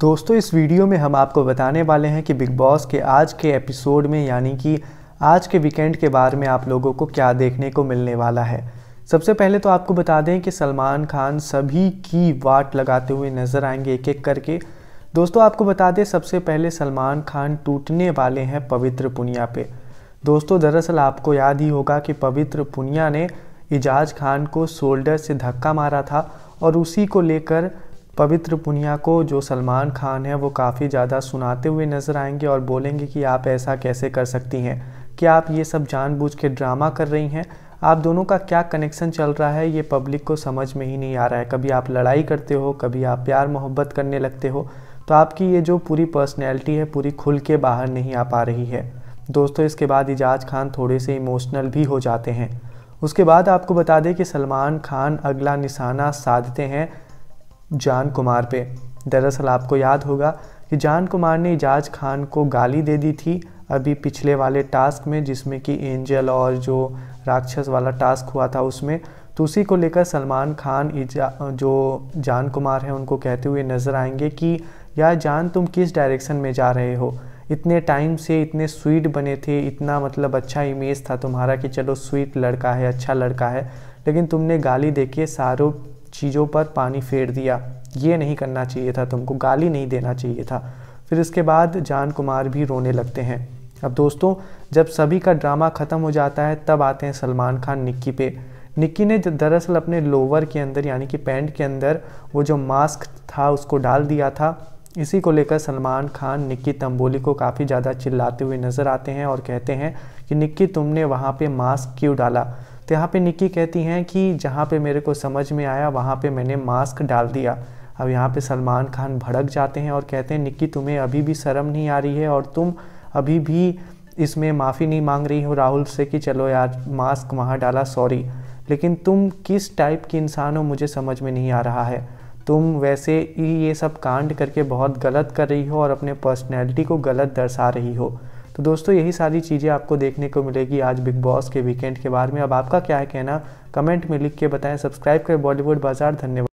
दोस्तों इस वीडियो में हम आपको बताने वाले हैं कि बिग बॉस के आज के एपिसोड में यानी कि आज के वीकेंड के बारे में आप लोगों को क्या देखने को मिलने वाला है सबसे पहले तो आपको बता दें कि सलमान खान सभी की वाट लगाते हुए नज़र आएंगे एक एक करके दोस्तों आपको बता दें सबसे पहले सलमान खान टूटने वाले हैं पवित्र पुनिया पे दोस्तों दरअसल आपको याद ही होगा कि पवित्र पुनिया ने इजाज खान को शोल्डर से धक्का मारा था और उसी को लेकर पवित्र पुनिया को जो सलमान खान है वो काफ़ी ज़्यादा सुनाते हुए नज़र आएंगे और बोलेंगे कि आप ऐसा कैसे कर सकती हैं क्या आप ये सब जानबूझ के ड्रामा कर रही हैं आप दोनों का क्या कनेक्शन चल रहा है ये पब्लिक को समझ में ही नहीं आ रहा है कभी आप लड़ाई करते हो कभी आप प्यार मोहब्बत करने लगते हो तो आपकी ये जो पूरी पर्सनैलिटी है पूरी खुल के बाहर नहीं आ पा रही है दोस्तों इसके बाद इजाज खान थोड़े से इमोशनल भी हो जाते हैं उसके बाद आपको बता दें कि सलमान खान अगला निशाना साधते हैं जान कुमार पे दरअसल आपको याद होगा कि जान कुमार ने एजाज खान को गाली दे दी थी अभी पिछले वाले टास्क में जिसमें कि एंजल और जो राक्षस वाला टास्क हुआ था उसमें तो उसी को लेकर सलमान खान जो जान कुमार हैं उनको कहते हुए नज़र आएंगे कि यार जान तुम किस डायरेक्शन में जा रहे हो इतने टाइम से इतने स्वीट बने थे इतना मतलब अच्छा इमेज था तुम्हारा कि चलो स्वीट लड़का है अच्छा लड़का है लेकिन तुमने गाली दे के शाहरुख चीज़ों पर पानी फेर दिया ये नहीं करना चाहिए था तुमको गाली नहीं देना चाहिए था फिर इसके बाद जान कुमार भी रोने लगते हैं अब दोस्तों जब सभी का ड्रामा ख़त्म हो जाता है तब आते हैं सलमान खान निक्की पे निक्की ने दरअसल अपने लोवर के अंदर यानी कि पैंट के अंदर वो जो मास्क था उसको डाल दिया था इसी को लेकर सलमान खान निक्की तंबोली को काफ़ी ज़्यादा चिल्लाते हुए नज़र आते हैं और कहते हैं कि निक्की तुमने वहाँ पे मास्क क्यों डाला तो यहाँ पे निक्की कहती हैं कि जहाँ पे मेरे को समझ में आया वहाँ पे मैंने मास्क डाल दिया अब यहाँ पे सलमान खान भड़क जाते हैं और कहते हैं निक्की तुम्हें अभी भी शर्म नहीं आ रही है और तुम अभी भी इसमें माफ़ी नहीं मांग रही हो राहुल से कि चलो यार मास्क वहाँ डाला सॉरी लेकिन तुम किस टाइप के इंसान हो मुझे समझ में नहीं आ रहा है तुम वैसे ये सब कांड करके बहुत गलत कर रही हो और अपने पर्सनैलिटी को गलत दर्शा रही हो तो दोस्तों यही सारी चीज़ें आपको देखने को मिलेगी आज बिग बॉस के वीकेंड के बारे में अब आपका क्या है कहना कमेंट में लिख के बताएं सब्सक्राइब करें बॉलीवुड बाजार धन्यवाद